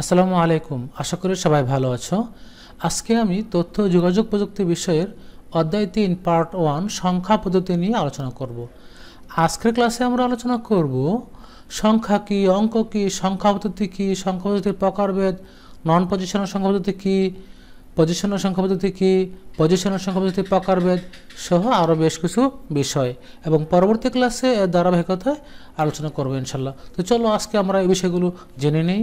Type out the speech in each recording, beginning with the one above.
আসসালামু আলাইকুম আশা করি সবাই ভালো আছো আজকে আমি তথ্য যোগাযোগ প্রযুক্তি বিষয়ের অধ্যায় তিন পার্ট ওয়ান সংখ্যা পদ্ধতি নিয়ে আলোচনা করব। আজকের ক্লাসে আমরা আলোচনা করব সংখ্যা কি অঙ্ক কি সংখ্যা পদ্ধতি কি সংখ্যা পদ্ধতির প্রকারভেদ নন পজিশনাল সংখ্যা পদ্ধতি কী পজিশনাল সংখ্যা পদ্ধতি কী পজিশনাল সংখ্যা পদ্ধতির প্রকারভেদ সহ আরও বেশ কিছু বিষয় এবং পরবর্তী ক্লাসে এর ধারাবাহিকতায় আলোচনা করবো ইনশাল্লাহ তো চলো আজকে আমরা এই বিষয়গুলো জেনে নিই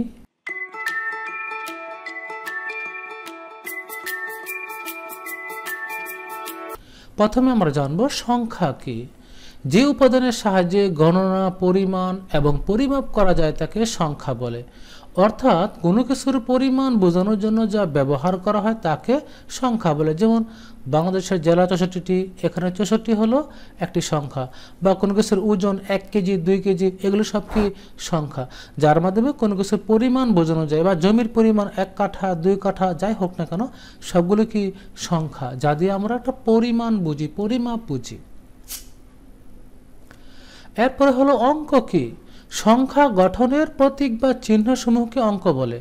প্রথমে আমরা জানব সংখ্যা কি যে উপাদানের সাহায্যে গণনা পরিমাণ এবং পরিমাপ করা যায় তাকে সংখ্যা বলে অর্থাৎ কোনো কিছুর পরিমাণ বোঝানোর জন্য যা ব্যবহার করা হয় তাকে সংখ্যা বলে যেমন বাংলাদেশের জেলা চৌষট্টিটি এখানে চৌষট্টি হলো একটি সংখ্যা বা কোনো কিছুর ওজন এক কেজি দুই কেজি এগুলো সব কি সংখ্যা যার মাধ্যমে কোনো কিছুর পরিমাণ বোঝানো যায় বা জমির পরিমাণ এক কাঠা দুই কাঠা যাই হোক না কেন সবগুলো কি সংখ্যা যা দিয়ে আমরা একটা পরিমাণ বুঝি পরিমাপ বুঝি এরপরে হলো অঙ্ক কি সংখ্যা গঠনের প্রতীক বা চিহ্নসমূহকে অঙ্ক বলে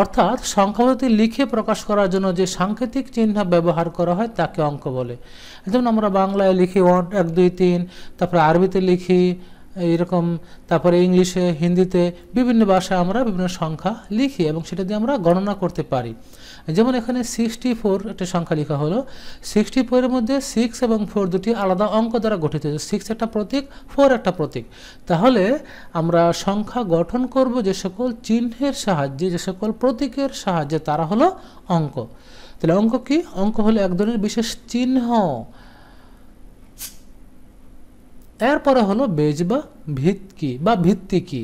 অর্থাৎ সংখ্যাপতি লিখে প্রকাশ করার জন্য যে সাংকেতিক চিহ্ন ব্যবহার করা হয় তাকে অঙ্ক বলে যেমন আমরা বাংলায় লিখি ওয়ান এক দুই তিন তারপরে আরবিতে লিখি এরকম তারপরে ইংলিশে হিন্দিতে বিভিন্ন ভাষায় আমরা বিভিন্ন সংখ্যা লিখি এবং সেটা দিয়ে আমরা গণনা করতে পারি যেমন এখানে সিক্সটি ফোর একটা সংখ্যা লেখা হলো সিক্সটি ফোরের মধ্যে সিক্স এবং ফোর দুটি আলাদা অঙ্ক দ্বারা গঠিত সিক্স একটা প্রতীক ফোর একটা প্রতীক তাহলে আমরা সংখ্যা গঠন করব যে সকল চিহ্নের সাহায্যে যে সকল প্রতীকের সাহায্যে তারা হলো অঙ্ক তাহলে অঙ্ক কি অঙ্ক হলো এক ধরনের বিশেষ চিহ্ন এরপরে হলো বেজ বা ভিত্তি বা ভিত্তি কী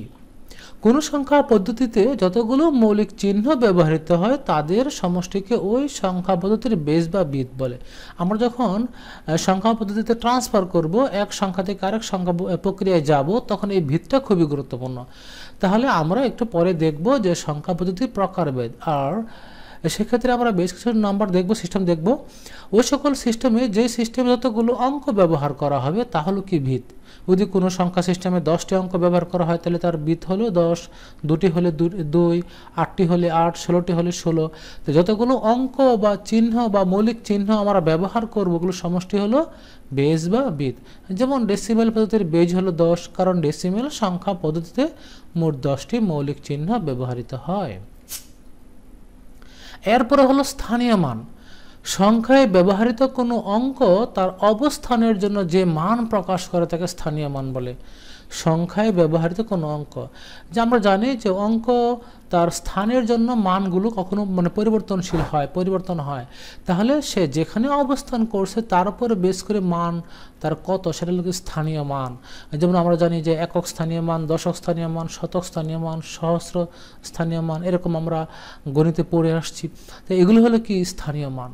কোনো সংখ্যার পদ্ধতিতে যতগুলো মৌলিক চিহ্ন ব্যবহৃত হয় তাদের সমষ্টিকে ওই সংখ্যা পদ্ধতির বেস বা বিদ বলে আমরা যখন সংখ্যা পদ্ধতিতে ট্রান্সফার করব এক সংখ্যা থেকে আরেক সংখ্যা প্রক্রিয়ায় যাব তখন এই ভিতটা খুবই গুরুত্বপূর্ণ তাহলে আমরা একটু পরে দেখব যে সংখ্যা পদ্ধতির প্রকারভেদ আর সেক্ষেত্রে আমরা বেশ কিছু নাম্বার দেখব সিস্টেম দেখব ওই সকল সিস্টেমে যে সিস্টেমে যতগুলো অঙ্ক ব্যবহার করা হবে তা কি ভিত যদি কোনো সংখ্যা সিস্টেমে দশটি অঙ্ক ব্যবহার করা হয় তাহলে তার বিত হলো দশ দুটি হলে দুই আটটি হলে আট ষোলোটি হলে ষোলো তো যতগুলো অঙ্ক বা চিহ্ন বা মৌলিক চিহ্ন আমরা ব্যবহার করব ওগুলো সমষ্টি হলো বেজ বা বিত যেমন ডেসিমেল পদ্ধতির বেজ হলো দশ কারণ ডেসিমেল সংখ্যা পদ্ধতিতে মোট দশটি মৌলিক চিহ্ন ব্যবহৃত হয় এরপরে হলো স্থানীয় মান সংখ্যায় ব্যবহৃত কোনো অঙ্ক তার অবস্থানের জন্য যে মান প্রকাশ করে তাকে স্থানীয় মান বলে সংখ্যায় ব্যবহৃত কোনো অঙ্ক যে আমরা জানি যে অঙ্ক তার স্থানের জন্য মানগুলো কখনো মানে পরিবর্তনশীল হয় পরিবর্তন হয় তাহলে সে যেখানে অবস্থান করছে তার উপরে বেশ করে মান তার কত সেটা হলো স্থানীয় মান যেমন আমরা জানি যে একক স্থানীয় মান দশক স্থানীয় মান শতক স্থানীয় মান সহস্র স্থানীয় মান এরকম আমরা গণিতে পড়ে আসছি তো এগুলো হলো কি স্থানীয় মান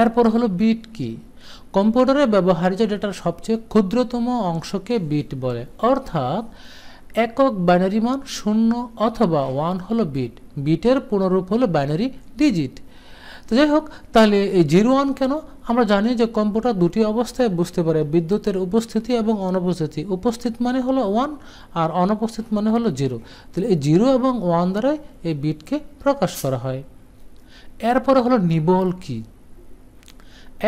এরপর হলো বিট কি কম্পিউটারে ব্যবহার্য ডেটার সবচেয়ে ক্ষুদ্রতম অংশকে বিট বলে অর্থাৎ একক বাইনারি মান শূন্য অথবা ওয়ান হলো বিট বিটের পুনরূপ হলো বাইনারি ডিজিট তো যাই হোক তাহলে এই জিরো ওয়ান কেন আমরা জানি যে কম্পিউটার দুটি অবস্থায় বুঝতে পারে বিদ্যুতের উপস্থিতি এবং অনুপস্থিতি উপস্থিত মানে হলো ওয়ান আর অনুপস্থিত মানে হলো জিরো তাহলে এই জিরো এবং ওয়ান দ্বারাই এই বিটকে প্রকাশ করা হয় এরপরে হলো নিবল কী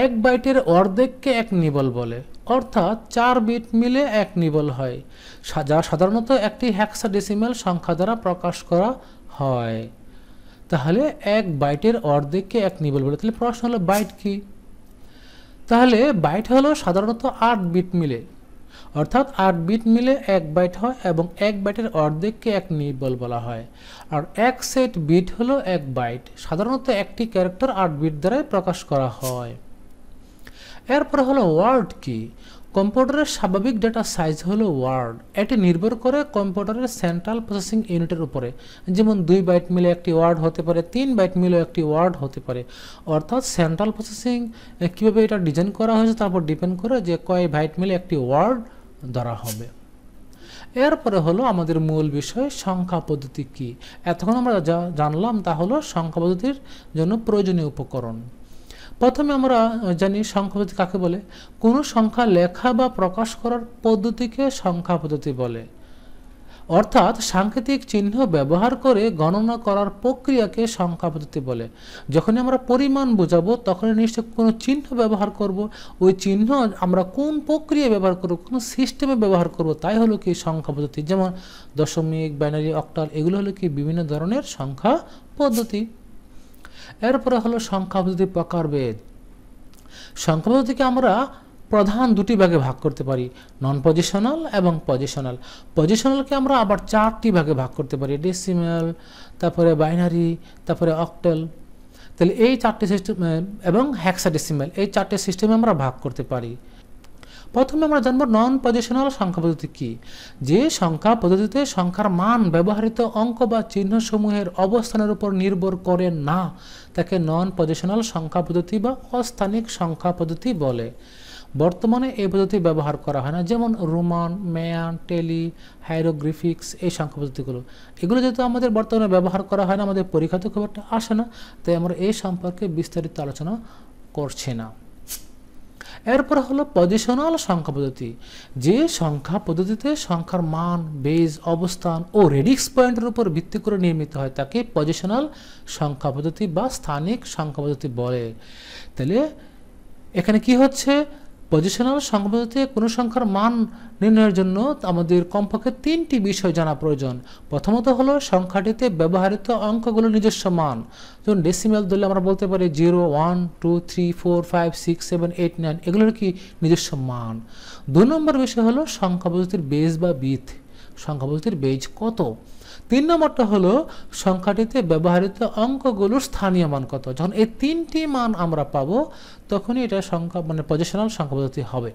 এক বাইটের অর্ধেককে এক নিবল বলে অর্থাৎ চার বিট মিলে এক নিবল হয় যা সাধারণত একটি হ্যাক্সাডেসিমাল সংখ্যা দ্বারা প্রকাশ করা হয় তাহলে এক বাইটের অর্ধেককে এক নিবল বলে তাহলে প্রশ্ন হলো বাইট কি তাহলে বাইট হলো সাধারণত আট বিট মিলে অর্থাৎ আট বিট মিলে এক বাইট হয় এবং এক বাইটের অর্ধেককে এক নিবল বলা হয় আর এক সেট বিট হলো এক বাইট সাধারণত একটি ক্যারেক্টার আট বিট দ্বারাই প্রকাশ করা হয় এরপরে হলো ওয়ার্ড কি কম্পিউটারের স্বাভাবিক ডেটা সাইজ হলো ওয়ার্ড এটি নির্ভর করে কম্পিউটারের সেন্ট্রাল প্রসেসিং ইউনিটের উপরে যেমন দুই বাইট মিলে একটি ওয়ার্ড হতে পারে তিন বাইট মিলে একটি ওয়ার্ড হতে পারে অর্থাৎ সেন্ট্রাল প্রসেসিং কীভাবে এটা ডিজাইন করা হয়েছে তারপর ডিপেন্ড করে যে কয় বাইট মিলে একটি ওয়ার্ড ধরা হবে এরপরে হলো আমাদের মূল বিষয় সংখ্যা পদ্ধতি কী এতক্ষণ আমরা যা জানলাম তা হলো সংখ্যা পদ্ধতির জন্য প্রয়োজনীয় উপকরণ প্রথমে আমরা জানি সংখ্যাপদ্ধতি কাকে বলে কোনো সংখ্যা লেখা বা প্রকাশ করার পদ্ধতিকে সংখ্যা পদ্ধতি বলে অর্থাৎ সাংকেতিক চিহ্ন ব্যবহার করে গণনা করার প্রক্রিয়াকে সংখ্যা পদ্ধতি বলে যখন আমরা পরিমাণ বোঝাবো তখন নিশ্চয় কোনো চিহ্ন ব্যবহার করব ওই চিহ্ন আমরা কোন প্রক্রিয়া ব্যবহার করব কোন সিস্টেমে ব্যবহার করব তাই হলো কি সংখ্যা পদ্ধতি যেমন দশমিক ব্যানারি অক্টাল এগুলো হলো কি বিভিন্ন ধরনের সংখ্যা পদ্ধতি এরপরে হলো সংখ্যাপদ্ধতি প্রকারভেদ সংখ্যাপদ্ধতিকে আমরা প্রধান দুটি ভাগে ভাগ করতে পারি নন পজিশনাল এবং পজিশনাল পজিশনালকে আমরা আবার চারটি ভাগে ভাগ করতে পারি ডেসিমাল তারপরে বাইনারি তারপরে অক্টেল তাহলে এই চারটি সিস্টেম এবং হ্যাক্সা ডেসিমাল এই চারটি সিস্টেমে আমরা ভাগ করতে পারি প্রথমে আমরা জানবো নন পজিশনাল সংখ্যা পদ্ধতি কী যে সংখ্যা পদ্ধতিতে সংখ্যার মান ব্যবহৃত অঙ্ক বা চিহ্নসমূহের অবস্থানের উপর নির্ভর করে না তাকে নন পজিশনাল সংখ্যা পদ্ধতি বা অস্থানিক সংখ্যা পদ্ধতি বলে বর্তমানে এই পদ্ধতি ব্যবহার করা হয় না যেমন রোমান মেয়ান টেলি হাইরোগ্রাফিক্স এই সংখ্যা পদ্ধতিগুলো এগুলো যেহেতু আমাদের বর্তমানে ব্যবহার করা হয় না আমাদের পরীক্ষাতে খুব একটা আসে না তাই আমরা এই সম্পর্কে বিস্তারিত আলোচনা করছি না এরপর হলো পজিশনাল সংখ্যা পদ্ধতি যে সংখ্যা পদ্ধতিতে সংখ্যার মান বেজ অবস্থান ও রেডিক্স পয়েন্টের উপর ভিত্তি করে নির্মিত হয় তাকে পজিশনাল সংখ্যা পদ্ধতি বা স্থানিক সংখ্যা পদ্ধতি বলে তাহলে এখানে কি হচ্ছে পজিশনাল সংবাদে কোনো সংখ্যার মান নির্ণয়ের জন্য আমাদের কমপক্ষে তিনটি বিষয় জানা প্রয়োজন প্রথমত হলো সংখ্যাটিতে ব্যবহৃত অঙ্কগুলো নিজস্ব মান যেমন ডেসিমেল ধরলে আমরা বলতে পারি zero one two three four five six seven eight nine এগুলোর কি নিজস্ব মান দু নম্বর বিষয় হলো সংখ্যা পদ্ধতির বেজ বা বিথ সংখ্যা পদ্ধতির বেজ কত তিন নম্বরটা হলো সংখ্যাটিতে ব্যবহৃত অঙ্কগুলোর স্থানীয় মান কত যখন এই তিনটি মান আমরা পাবো তখনই এটা সংখ্যা মানে পজিশনাল সংখ্যা পদ্ধতি হবে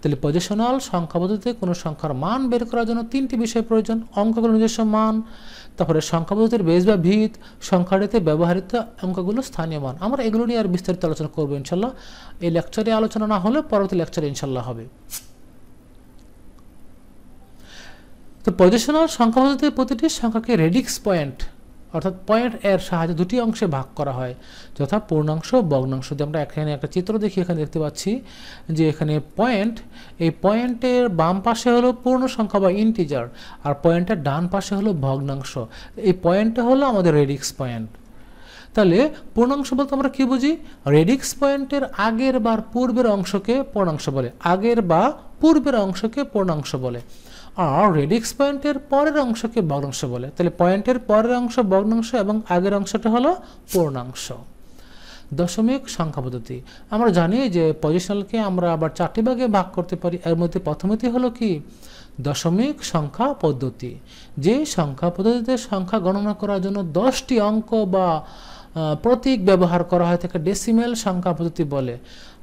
তাহলে পজিশনাল সংখ্যা পদ্ধতিতে কোনো সংখ্যার মান বের করার জন্য তিনটি বিষয় প্রয়োজন অঙ্কগুলোর নিজস্ব মান তারপরে সংখ্যা পদ্ধতির বেশ বা ভিত সংখ্যাটিতে ব্যবহৃত অঙ্কগুলো স্থানীয় মান আমরা এগুলো নিয়ে আর বিস্তারিত আলোচনা করবো ইনশাল্লাহ এই লেকচারে আলোচনা না হলে পরবর্তী লেকচারে ইনশাল্লাহ হবে তো পজিশনাল সংখ্যা পদ্ধতিতে প্রতিটি সংখ্যাকে রেডিক্স পয়েন্ট অর্থাৎ পয়েন্ট এর সাহায্যে দুটি অংশে ভাগ করা হয় যথা পূর্ণাংশ বগ্নাংশ যে আমরা এখানে একটা চিত্র দেখি এখানে দেখতে পাচ্ছি যে এখানে পয়েন্ট এই পয়েন্টের বাম পাশে হলো পূর্ণ সংখ্যা বা ইন্টিজার আর পয়েন্টের ডান পাশে হলো ভগ্নাংশ এই পয়েন্টটা হলো আমাদের রেডিক্স পয়েন্ট তাহলে পূর্ণাংশ বলতে আমরা কী বুঝি রেডিক্স পয়েন্টের আগের বা পূর্বের অংশকে পূর্ণাংশ বলে আগের বা পূর্বের অংশকে পূর্ণাংশ বলে আর রেডিক্স পয়েন্টের পরের অংশকে ভগ্নাংশ বলে তাহলে পয়েন্টের পরের অংশ ভগ্নাংশ এবং আগের অংশটা হলো পূর্ণাংশ দশমিক সংখ্যা পদ্ধতি আমরা জানি যে পজিশনালকে আমরা আবার চারটি ভাগে ভাগ করতে পারি এর মধ্যে প্রথমেতে হলো কি দশমিক সংখ্যা পদ্ধতি যে সংখ্যা পদ্ধতিতে সংখ্যা গণনা করার জন্য দশটি অঙ্ক বা প্রতীক ব্যবহার করা হয় তাকে ডেসিমেল সংখ্যা পদ্ধতি বলে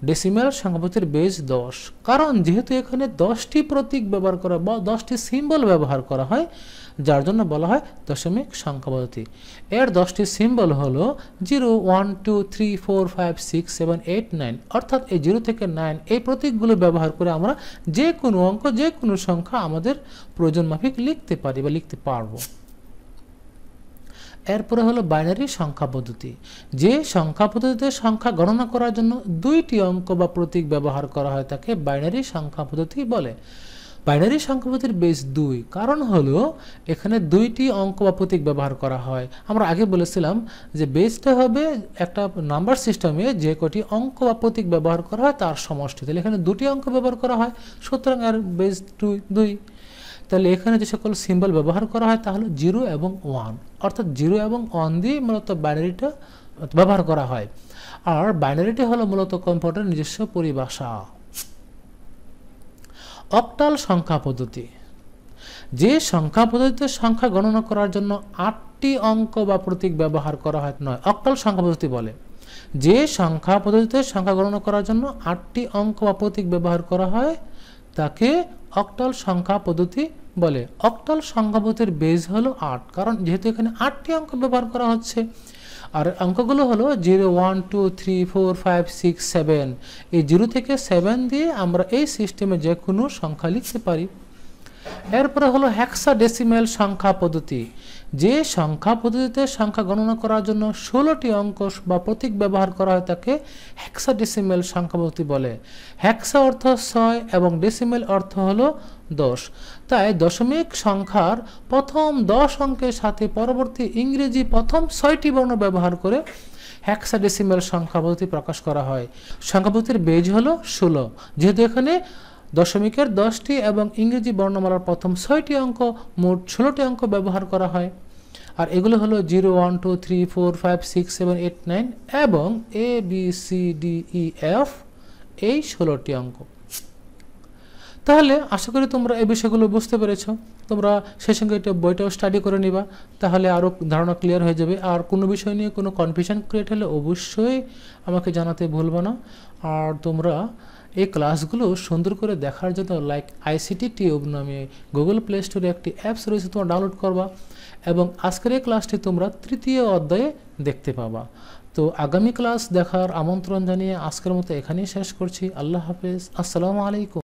ডেসিমেল সংখ্যা পদ্ধতির বেজ দশ কারণ যেহেতু এখানে দশটি প্রতীক ব্যবহার করা বা দশটি সিম্বল ব্যবহার করা হয় যার জন্য বলা হয় দশমিক সংখ্যা পদ্ধতি এর দশটি সিম্বল হলো zero one two three four five six seven eight nine অর্থাৎ এই জিরো থেকে নাইন এই প্রতীকগুলো ব্যবহার করে আমরা যে কোনো অঙ্ক যে কোনো সংখ্যা আমাদের প্রয়োজন মাফিক লিখতে পারি বা লিখতে পারবো এরপরে হলো বাইনারি সংখ্যা পদ্ধতি যে সংখ্যা পদ্ধতিতে সংখ্যা গণনা করার জন্য দুইটি অঙ্ক বা প্রতীক ব্যবহার করা হয় তাকে বাইনারি সংখ্যা পদ্ধতি বলে বাইনারি সংখ্যা পদ্ধতির বেশ দুই কারণ হলো এখানে দুইটি অঙ্ক বা প্রতীক ব্যবহার করা হয় আমরা আগে বলেছিলাম যে বেসটা হবে একটা নাম্বার সিস্টেমে যে কটি অঙ্ক বা প্রতীক ব্যবহার করা হয় তার সমষ্টি তাহলে এখানে দুটি অঙ্ক ব্যবহার করা হয় সুতরাং আর বেস দুই দুই তাহলে এখানে যে সকল সিম্বল ব্যবহার করা হয় তা জিরো এবং ওয়ান অর্থাৎ জিরো এবং ওয়ান দিয়ে মূলত বাইনারিটা ব্যবহার করা হয় আর বাইনারিটি হলো মূলত কম্পিউটার নিজস্ব পরিভাষা অক্টাল সংখ্যা পদ্ধতি যে সংখ্যা পদ্ধতিতে সংখ্যা গণনা করার জন্য আটটি অঙ্ক বা প্রতীক ব্যবহার করা হয় নয় অক্টাল সংখ্যা পদ্ধতি বলে যে সংখ্যা পদ্ধতিতে সংখ্যা গণনা করার জন্য আটটি অঙ্ক বা প্রতীক ব্যবহার করা হয় তাকে অক্টাল সংখ্যা পদ্ধতি বলে অক্টাল পদ্ধতির বেজ হলো আট কারণ যেহেতু এখানে আটটি অঙ্ক ব্যবহার করা হচ্ছে আর অঙ্কগুলো হলো zero one two three four five six seven এই জিরো থেকে সেভেন দিয়ে আমরা এই সিস্টেমে যে কোনো সংখ্যা লিখতে পারি এরপরে হলো হ্যাক্সা ডেসিমেল সংখ্যা পদ্ধতি যে সংখ্যা পদ্ধতিতে সংখ্যা গণনা করার জন্য ষোলোটি অঙ্ক বা প্রতীক ব্যবহার করা হয় তাকে হ্যাক্সা ডেসিমেল সংখ্যা পদ্ধতি বলে হ্যাক্সা অর্থ ছয় এবং ডেসিমেল অর্থ হলো দশ তাই দশমিক সংখ্যার প্রথম দশ অঙ্কের সাথে পরবর্তী ইংরেজি প্রথম ছয়টি বর্ণ ব্যবহার করে ডেসিমেল সংখ্যা পদ্ধতি প্রকাশ করা হয় সংখ্যা পদ্ধতির বেজ হলো ষোলো যেহেতু এখানে দশমিকের দশটি এবং ইংরেজি বর্ণমালার প্রথম ছয়টি অঙ্ক মোট ষোলোটি অঙ্ক ব্যবহার করা হয় আর এগুলো হলো zero one two three four five six seven eight nine এবং A B C D E F এই ষোলোটি অঙ্ক তাহলে আশা করি তোমরা এই বিষয়গুলো বুঝতে পেরেছ তোমরা সেই সঙ্গে এটা বইটাও স্টাডি করে নিবা তাহলে আরও ধারণা ক্লিয়ার হয়ে যাবে আর কোনো বিষয় নিয়ে কোনো কনফিউশন ক্রিয়েট হলে অবশ্যই আমাকে জানাতে ভুলবো না আর তোমরা এই ক্লাসগুলো সুন্দর করে দেখার জন্য লাইক আইসিটি টিউব নামে গুগল প্লে স্টোরে একটি অ্যাপস রয়েছে তোমরা ডাউনলোড করবা এবং আজকের এই ক্লাসটি তোমরা তৃতীয় অধ্যায়ে দেখতে পাবা তো আগামী ক্লাস দেখার আমন্ত্রণ জানিয়ে আজকের মতো এখানেই শেষ করছি আল্লাহ হাফেজ আসসালামু আলাইকুম